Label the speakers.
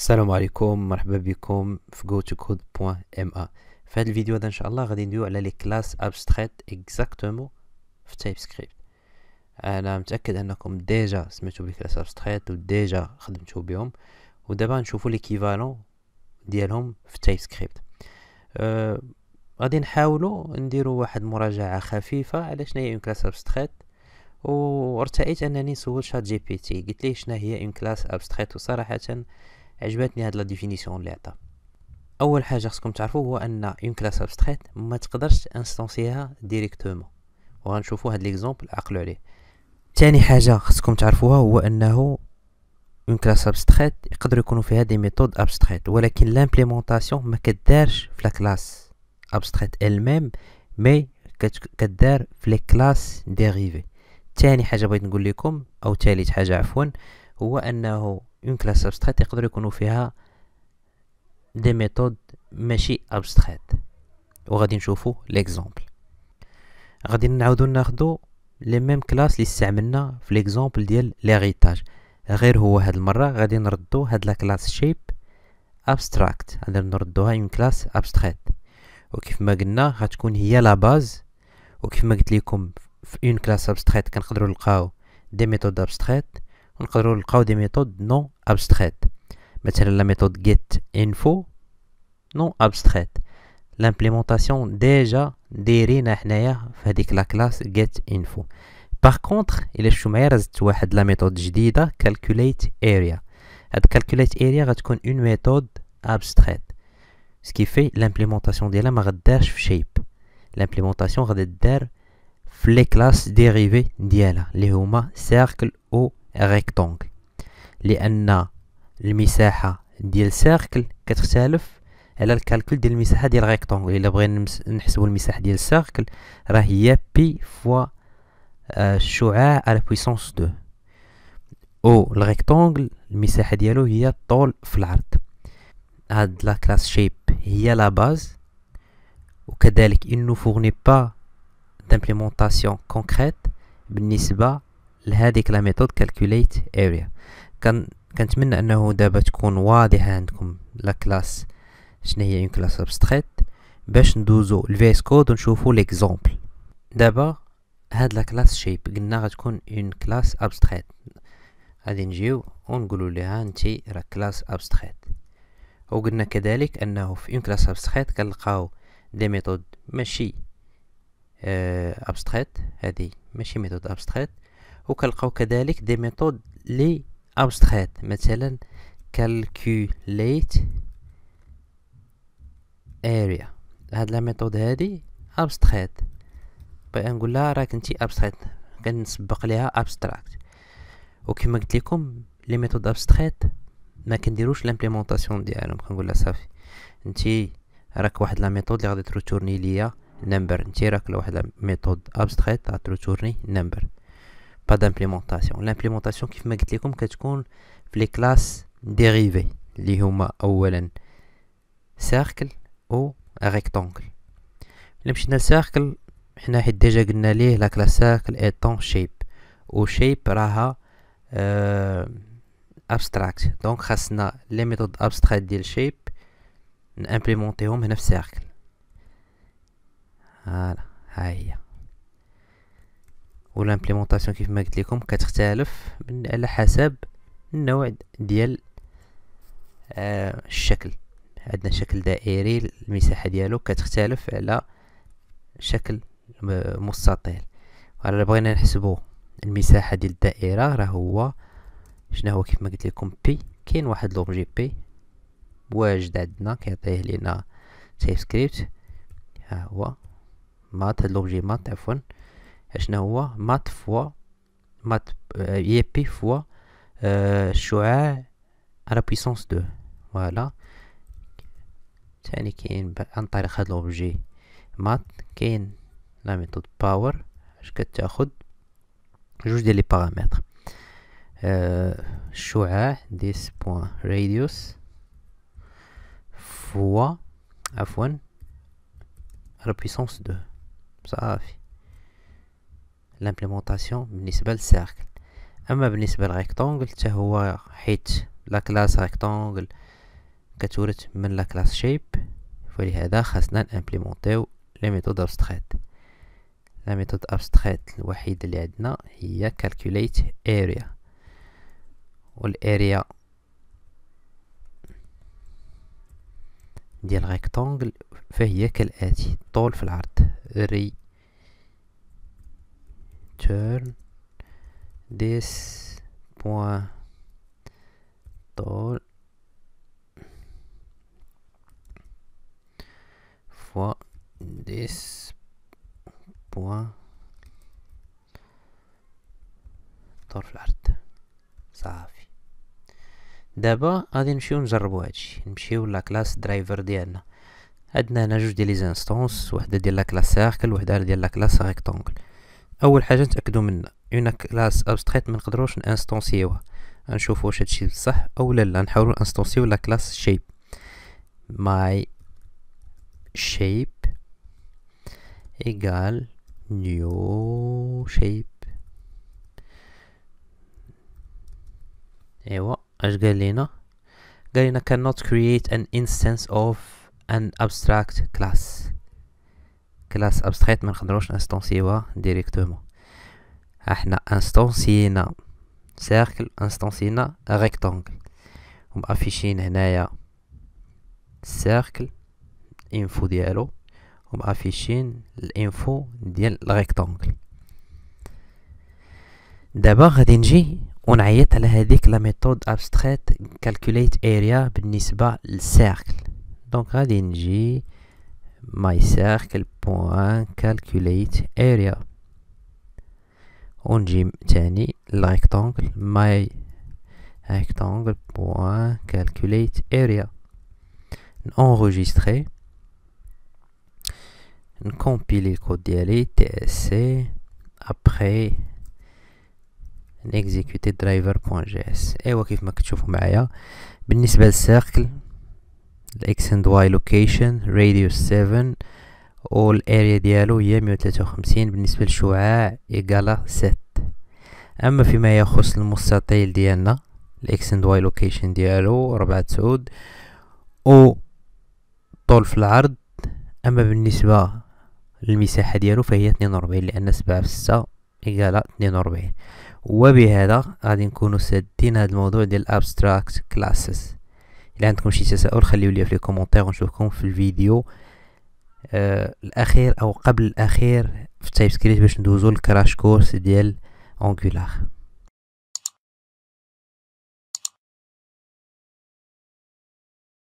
Speaker 1: السلام عليكم مرحبا بكم في go to code.ma في هذا الفيديو هذا ان شاء الله غادي ندويو على لي كلاس ابستريت اكزاكتومون في تايب سكريبت انا متاكد انكم ديجا سمعتوا بالكلاس ابستريت وديجا خدمتوا بهم ودابا نشوفوا ليكيفالون ديالهم في تايب سكريبت أه غادي نحاولوا نديروا واحد مراجعه خفيفه على شنو هي اون كلاس ابستريت وارتأيت انني سولت شات جي بي تي قلت ليه شنو هي اون كلاس ابستريت وصراحه عجبتني هاد لا ديفينيسيون اللي عطا اول حاجه خصكم تعرفوا هو ان اون كلاس ابستريت ما تقدرش انستونسيها ديريكتومون وغنشوفوا هاد ليكزومبل عقلوا عليه تاني حاجه خصكم تعرفوها هو انه اون كلاس ابستريت يقدر يكونوا فيها دي ميثود ابستريت ولكن لامبليمونطاسيون ما كدارش في لا كلاس ابستريت الميم مي كدار في لي كلاس ديريفي تاني حاجه بغيت نقول لكم او ثالث حاجه عفوا هو انه اون كلاس ابستريت يقدرو يكونوا فيها دي ميثود ماشي ابستريت وغادي نشوفو ليكزامبل غادي نعاودو ناخدو لي ميم كلاس اللي استعملنا في ليكزامبل ديال ليغيتاج غير هو هاد المره غادي نردو هاد لا كلاس شيب ابستراكت غادي نردوها اون كلاس ابستريت وكيف ما قلنا غتكون هي لا باز وكيف ما قلت لكم في اون كلاس ابستريت كنقدروا نلقاو دي ميثود ابستريت on نلقاو des méthodes non abstraites. la méthode getInfo, non l'implémentation déjà dérine la classe getInfo. par contre il est de la méthode calculateArea. calculate area et calculate une méthode abstraite ce qui fait l'implémentation de la shape l'implémentation de les classes dérivées d'yala les cercle ou ريكتونغ لان المساحه ديال سيركل كتختلف على الكالكول ديال المساحه ديال ريكتونغ الا بغينا نحسبوا المساحه ديال السيركل راه هي بي فوا الشعاع على بويسونس 2 او الريكتونغل المساحه ديالو هي الطول في العرض هاد لا كلاس شيب هي لا باز وكذلك انه فورني با دامبليمونطاسيون كونكريت بالنسبه لهذيك لا ميثود كالكوليت اريا كان كنتمنى انه دابا تكون واضحه عندكم لا كلاس شنو هي اون كلاس ابستريت باش ندوزو الفيس كود ونشوفو ليكزومبل دابا هاد لا كلاس شيب قلنا غتكون اون كلاس ابستريت غادي نجيو ونقولو ليها انتي راه كلاس ابستريت وقلنا كذلك انه في اون كلاس ابستريت كنلقاو دي ميثود ماشي ابستريت آه، هذه ماشي ميثود ابستريت وكنلقاو كذلك دي ميثود لي ابستريت مثلا كالكوليت اريا هاد لا ميثود هادي ابستريت بغي نقول لها راك انت ابستريت كنسبق ليها ابستراكت وكما قلت لكم لي ميثود ابستريت ما كنديروش لامبليمونطاسيون ديالهم كنقول لها صافي انت راك واحد لا ميثود لي غادي تروتورني ليا نمبر انت راك لواحد لا ميثود ابستريت غاتروتورني نمبر pas d'implémentation. L'implémentation qui fait que comme les classes dérivées, les humains ou cercle ou rectangle. le cercle, nous a déjà gagné la classe cercle étant shape ou shape raha euh, abstract. Donc, khasna, les méthodes abstraites de shape implémentées en cercle. Voilà, امبليمونطاسيون كيف ما قلت لكم كتختلف على حسب النوع ديال آه الشكل عندنا شكل دائري المساحه ديالو كتختلف على شكل آه، مستطيل وعلى بغينا نحسبو المساحه ديال الدائره راه هو شنو هو كيف ما قلت لكم بي كاين واحد لوبجي بي واجد عندنا كيعطيه لينا تايب سكريبت ها هو مات هاد لوبجي مات عفوا Je sais que fois, choix à la puissance de Voilà. C'est un La méthode power. un match, qui est un la méthode power un match, à match, un match, un match, un لامبليمونطاسيون بالنسبه للسيركل اما بالنسبه للريكتونغل حتى هو حيت لا كلاس ريكتونغل كتورث من لا كلاس شيب فلهذا خاصنا نامبليمونطيو لي ميثود ابستريت لا ميثود ابستريت الوحيده اللي عندنا هي كالكوليت اريا والاريا ديال ريكتونغل فهي كالاتي الطول في العرض ري return this point tall fois this point طرف العرض صافي دابا غادي نمشيو نجربو هادشي نمشيو كلاس درايفر ديالنا عندنا هنا جوج ديال لي زانستونس وحده ديال لاكلاس سيركل وحده ديال لاكلاس ريكتونغل اول حاجه نتاكدو منها اون كلاس ابستريت ما نقدروش انستونسيوها نشوفوا واش هادشي بصح او لا لا نحاولوا انستونسيو لا كلاس شيب ماي شيب ايغال نيو شيب ايوا اش قال لينا قال لينا cannot create an instance of an abstract class كلاس ابستريت ما نقدروش انستونسيوها ديريكتومون احنا انستونسينا سيركل انستونسينا ريكتونغل ومافيشين هنايا سيركل الانفو ديالو ومافيشين الانفو ديال الريكتونغل دابا غادي نجي ونعيط على هذيك لا ميثود ابستريت كالكوليت اريا بالنسبه للسيركل دونك غادي نجي my circle area. On dit le rectangle my rectangle .1 calculate le code allez TSC. Après, on exécute driver.js Et voici ce que je peux voir. cercle. الاكس اند واي لوكيشن راديوس 7 والاريا ديالو هي 153 بالنسبه للشعاع ايكالا 7 اما فيما يخص المستطيل ديالنا الاكس اند واي لوكيشن ديالو 4 سعود او طول في العرض اما بالنسبه للمساحه ديالو فهي 42 لان 7 في 6 ايكالا 42 وبهذا غادي نكونوا سادين هذا الموضوع ديال abstract classes الى عندكم شي تساؤل خليو لي في لي كومونتير ونشوفكم في الفيديو آه الاخير او قبل الاخير في تايب سكريبت باش ندوزو الكراش كورس ديال انغولار